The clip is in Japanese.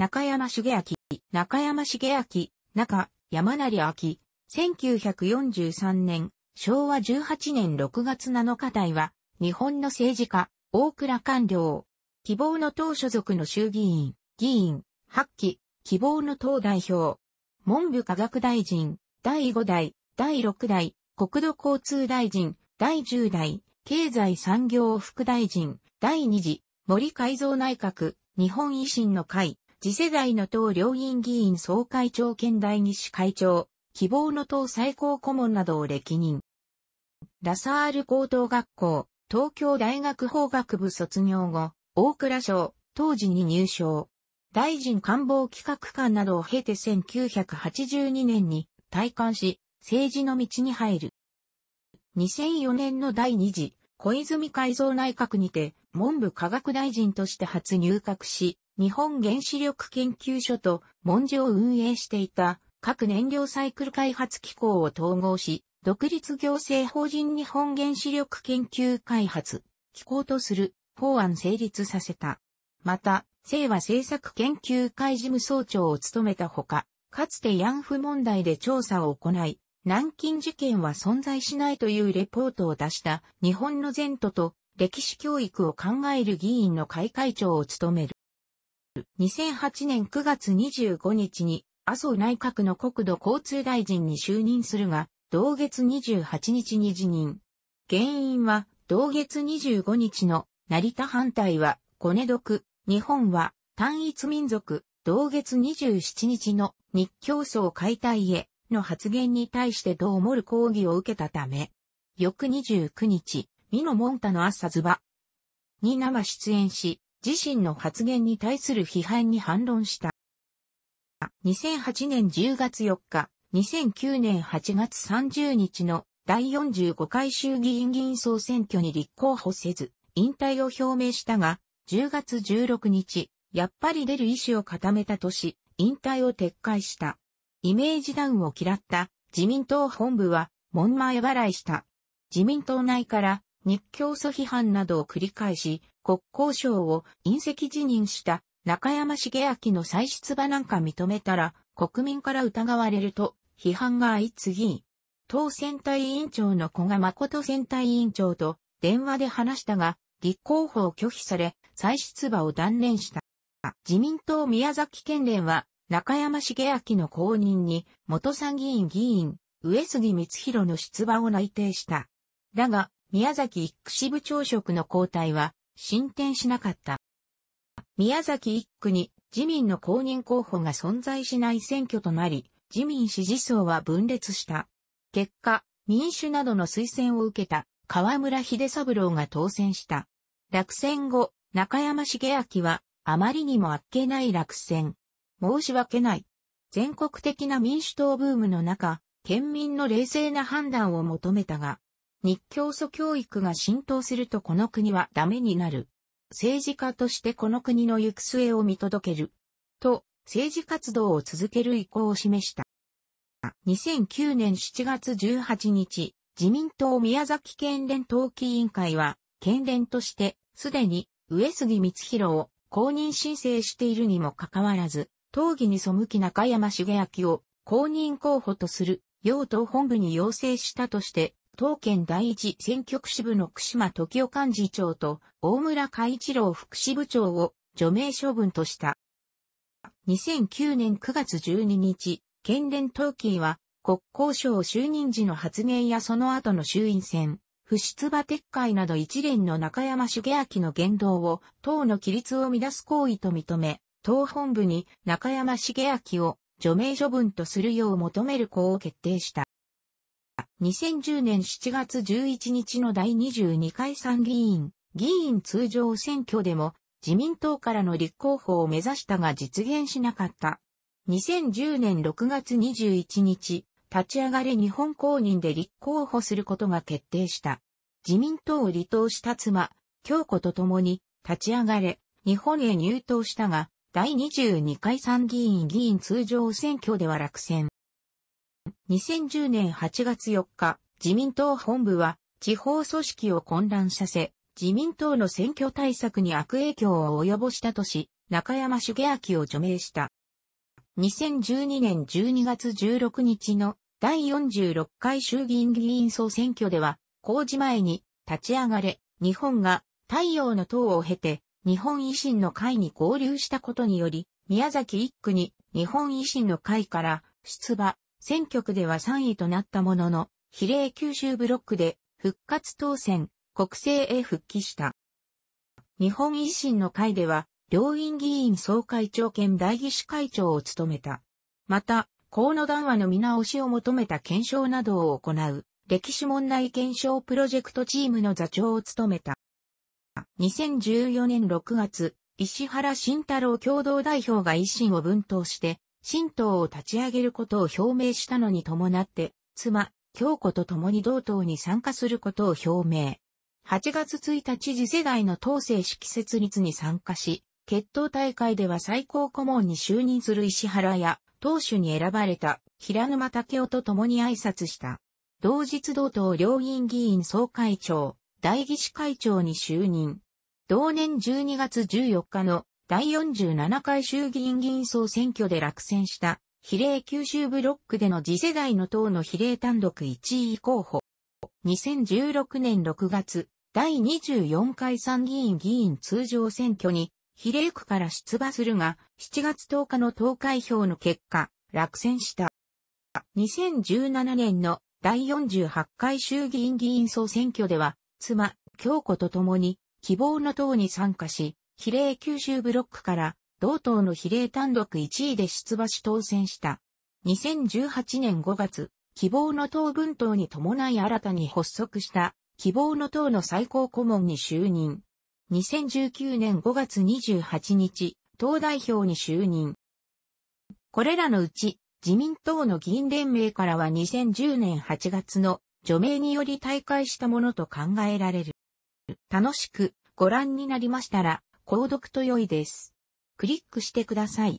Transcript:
中山茂明、中山茂明、中、山成明、1943年、昭和18年6月7日台は、日本の政治家、大倉官僚、希望の党所属の衆議院、議員、八期、希望の党代表、文部科学大臣、第5代、第6代、国土交通大臣、第10代、経済産業副大臣、第2次、森改造内閣、日本維新の会、次世代の党両院議員総会長兼第二市会長、希望の党最高顧問などを歴任。ラサール高等学校、東京大学法学部卒業後、大蔵省、当時に入省。大臣官房企画官などを経て1982年に退官し、政治の道に入る。2004年の第2次、小泉改造内閣にて、文部科学大臣として初入閣し、日本原子力研究所と文書を運営していた各燃料サイクル開発機構を統合し、独立行政法人日本原子力研究開発機構とする法案成立させた。また、清和政策研究会事務総長を務めたほか、かつて慰安婦問題で調査を行い、南京事件は存在しないというレポートを出した日本の前途と歴史教育を考える議員の会会長を務める。2008年9月25日に麻生内閣の国土交通大臣に就任するが、同月28日に辞任。原因は、同月25日の成田反対は、コネ独、日本は単一民族、同月27日の日教層解体への発言に対してどう思る抗議を受けたため、翌29日、美濃モンタの朝ズバに生出演し、自身の発言に対する批判に反論した。2008年10月4日、2009年8月30日の第45回衆議院議員総選挙に立候補せず、引退を表明したが、10月16日、やっぱり出る意思を固めたとし、引退を撤回した。イメージダウンを嫌った自民党本部は門前払いした。自民党内から日教祖批判などを繰り返し、国交省を隕石辞任した中山茂明の再出馬なんか認めたら国民から疑われると批判が相次ぎ、当選対委員長の古賀誠選対委員長と電話で話したが、立候補を拒否され、再出馬を断念した。自民党宮崎県連は、中山茂明の後任に、元参議院議員、上杉光弘の出馬を内定した。だが、宮崎一区支部長職の交代は、進展しなかった。宮崎一区に自民の公認候補が存在しない選挙となり、自民支持層は分裂した。結果、民主などの推薦を受けた河村秀三郎が当選した。落選後、中山茂明は、あまりにもあっけない落選。申し訳ない。全国的な民主党ブームの中、県民の冷静な判断を求めたが、日教祖教育が浸透するとこの国はダメになる。政治家としてこの国の行く末を見届ける。と、政治活動を続ける意向を示した。2009年7月18日、自民党宮崎県連党紀委員会は、県連として、すでに、上杉光弘を公認申請しているにもかかわらず、党議に背き中山茂明を公認候補とする、与党本部に要請したとして、東県第一選挙区支部の串間時夫幹事長と大村海一郎副支部長を除名処分とした。2009年9月12日、県連東京は国交省就任時の発言やその後の衆院選、不出馬撤回など一連の中山茂明の言動を党の規律を乱す行為と認め、党本部に中山茂明を除名処分とするよう求める項を決定した。2010年7月11日の第22回参議院、議員通常選挙でも自民党からの立候補を目指したが実現しなかった。2010年6月21日、立ち上がれ日本公認で立候補することが決定した。自民党を離党した妻、京子と共に立ち上がれ、日本へ入党したが、第22回参議院議員通常選挙では落選。2010年8月4日、自民党本部は地方組織を混乱させ、自民党の選挙対策に悪影響を及ぼしたとし、中山茂明を除名した。2012年12月16日の第46回衆議院議員総選挙では、公示前に立ち上がれ、日本が太陽の党を経て日本維新の会に合流したことにより、宮崎一区に日本維新の会から出馬、選挙区では3位となったものの、比例九州ブロックで復活当選、国政へ復帰した。日本維新の会では、両院議員総会長兼代議士会長を務めた。また、河野談話の見直しを求めた検証などを行う、歴史問題検証プロジェクトチームの座長を務めた。2014年6月、石原慎太郎共同代表が維新を分党して、神道を立ち上げることを表明したのに伴って、妻、京子と共に同党に参加することを表明。8月1日次世代の党政式設立に参加し、決闘大会では最高顧問に就任する石原や、党首に選ばれた平沼武夫と共に挨拶した。同日同党両院議員総会長、代議士会長に就任。同年12月14日の第47回衆議院議員総選挙で落選した比例九州ブロックでの次世代の党の比例単独1位候補。2016年6月、第24回参議院議員通常選挙に比例区から出馬するが、7月10日の投開票の結果、落選した。2017年の第48回衆議院議員総選挙では、妻、京子と共に希望の党に参加し、比例九州ブロックから同党の比例単独1位で出馬し当選した。2018年5月、希望の党分党に伴い新たに発足した希望の党の最高顧問に就任。2019年5月28日、党代表に就任。これらのうち、自民党の議員連盟からは2010年8月の除名により退会したものと考えられる。楽しくご覧になりましたら、購読と良いです。クリックしてください。